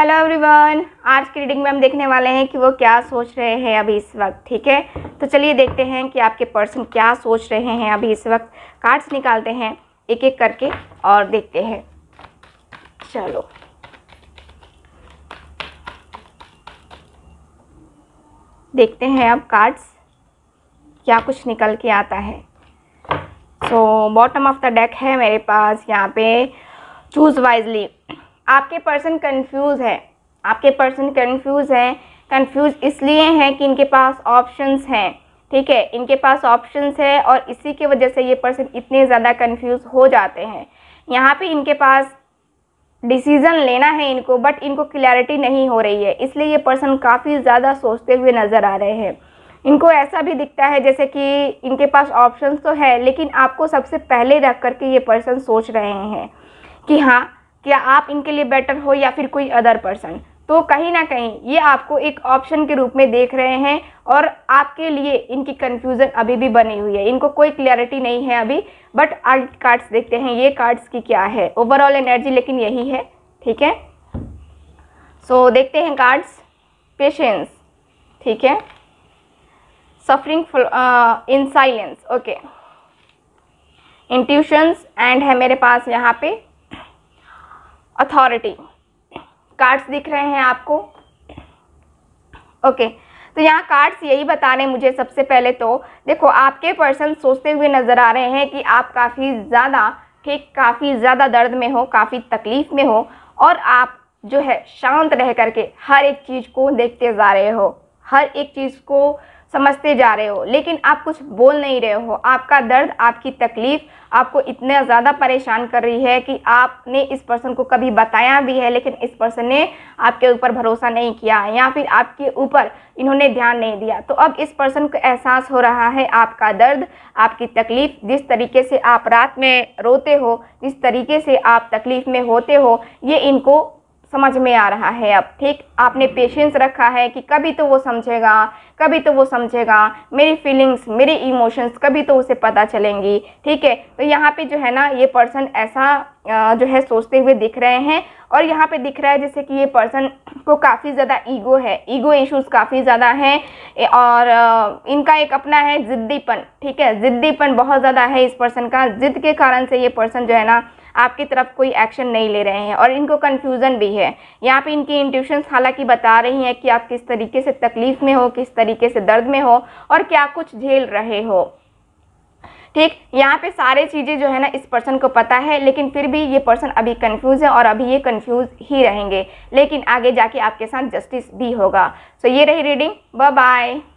Hello everyone आज की reading में हम देखने वाले हैं कि वो क्या सोच रहे हैं अभी इस वक्त ठीक है तो चलिए देखते हैं कि आपके पर्सन क्या सोच रहे हैं अभी इस वक्त कार्ड्स निकालते हैं एक एक करके और देखते हैं चलो देखते हैं अब कार्ड्स क्या कुछ निकल के आता है so bottom of the deck है मेरे पास यहाँ पे चूज़ वाइजली आपके पर्सन कंफ्यूज है आपके पर्सन कंफ्यूज हैं कंफ्यूज इसलिए हैं कि इनके पास ऑप्शंस हैं ठीक है इनके पास ऑप्शंस है और इसी के वजह से ये पर्सन इतने ज़्यादा कंफ्यूज हो जाते हैं यहाँ पे इनके पास डिसीज़न लेना है इनको बट इनको क्लैरिटी नहीं हो रही है इसलिए ये पर्सन काफ़ी ज़्यादा सोचते हुए नज़र आ रहे हैं इनको ऐसा भी दिखता है जैसे कि इनके पास ऑप्शंस तो है लेकिन आपको सबसे पहले रख करके ये पर्सन सोच रहे हैं कि हाँ क्या आप इनके लिए बेटर हो या फिर कोई अदर पर्सन तो कहीं ना कहीं ये आपको एक ऑप्शन के रूप में देख रहे हैं और आपके लिए इनकी कन्फ्यूज़न अभी भी बनी हुई है इनको कोई क्लैरिटी नहीं है अभी बट आगे कार्ड्स देखते हैं ये कार्ड्स की क्या है ओवरऑल एनर्जी लेकिन यही है ठीक है सो so, देखते हैं कार्ड्स पेशेंस ठीक है suffering in silence okay intuitions and है मेरे पास यहाँ पे अथॉरिटी कार्ड्स दिख रहे हैं आपको ओके okay. तो यहाँ कार्ड्स यही बता रहे हैं मुझे सबसे पहले तो देखो आपके पर्सन सोचते हुए नज़र आ रहे हैं कि आप काफ़ी ज़्यादा ठीक काफ़ी ज़्यादा दर्द में हो काफ़ी तकलीफ़ में हो और आप जो है शांत रह करके हर एक चीज़ को देखते जा रहे हो हर एक चीज़ को समझते जा रहे हो लेकिन आप कुछ बोल नहीं रहे हो आपका दर्द आपकी तकलीफ़ आपको इतना ज़्यादा परेशान कर रही है कि आपने इस पर्सन को कभी बताया भी है लेकिन इस पर्सन ने आपके ऊपर भरोसा नहीं किया या फिर आपके ऊपर इन्होंने ध्यान नहीं दिया तो अब इस पर्सन को एहसास हो रहा है आपका दर्द आपकी तकलीफ़ जिस तरीके से आप रात में रोते हो जिस तरीके से आप तकलीफ़ में होते हो ये इनको समझ में आ रहा है अब ठीक आपने पेशेंस रखा है कि कभी तो वो समझेगा कभी तो वो समझेगा मेरी फीलिंग्स मेरे इमोशंस कभी तो उसे पता चलेंगी ठीक है तो यहाँ पे जो है ना ये पर्सन ऐसा जो है सोचते हुए दिख रहे हैं और यहाँ पे दिख रहा है जैसे कि ये पर्सन को काफ़ी ज़्यादा ईगो है ईगो इश्यूज काफ़ी ज़्यादा हैं और इनका एक अपना है ज़िद्दीपन ठीक है ज़िद्दीपन बहुत ज़्यादा है इस पर्सन का ज़िद्द के कारण से ये पर्सन जो है ना आपकी तरफ कोई एक्शन नहीं ले रहे हैं और इनको कन्फ्यूज़न भी है यहाँ पे इनकी इंट्यूशंस हालांकि बता रही हैं कि आप किस तरीके से तकलीफ़ में हो किस तरीके से दर्द में हो और क्या कुछ झेल रहे हो ठीक यहाँ पे सारे चीज़ें जो है ना इस पर्सन को पता है लेकिन फिर भी ये पर्सन अभी कंफ्यूज है और अभी ये कंफ्यूज ही रहेंगे लेकिन आगे जाके आपके साथ जस्टिस भी होगा सो so ये रही रीडिंग बाय बाय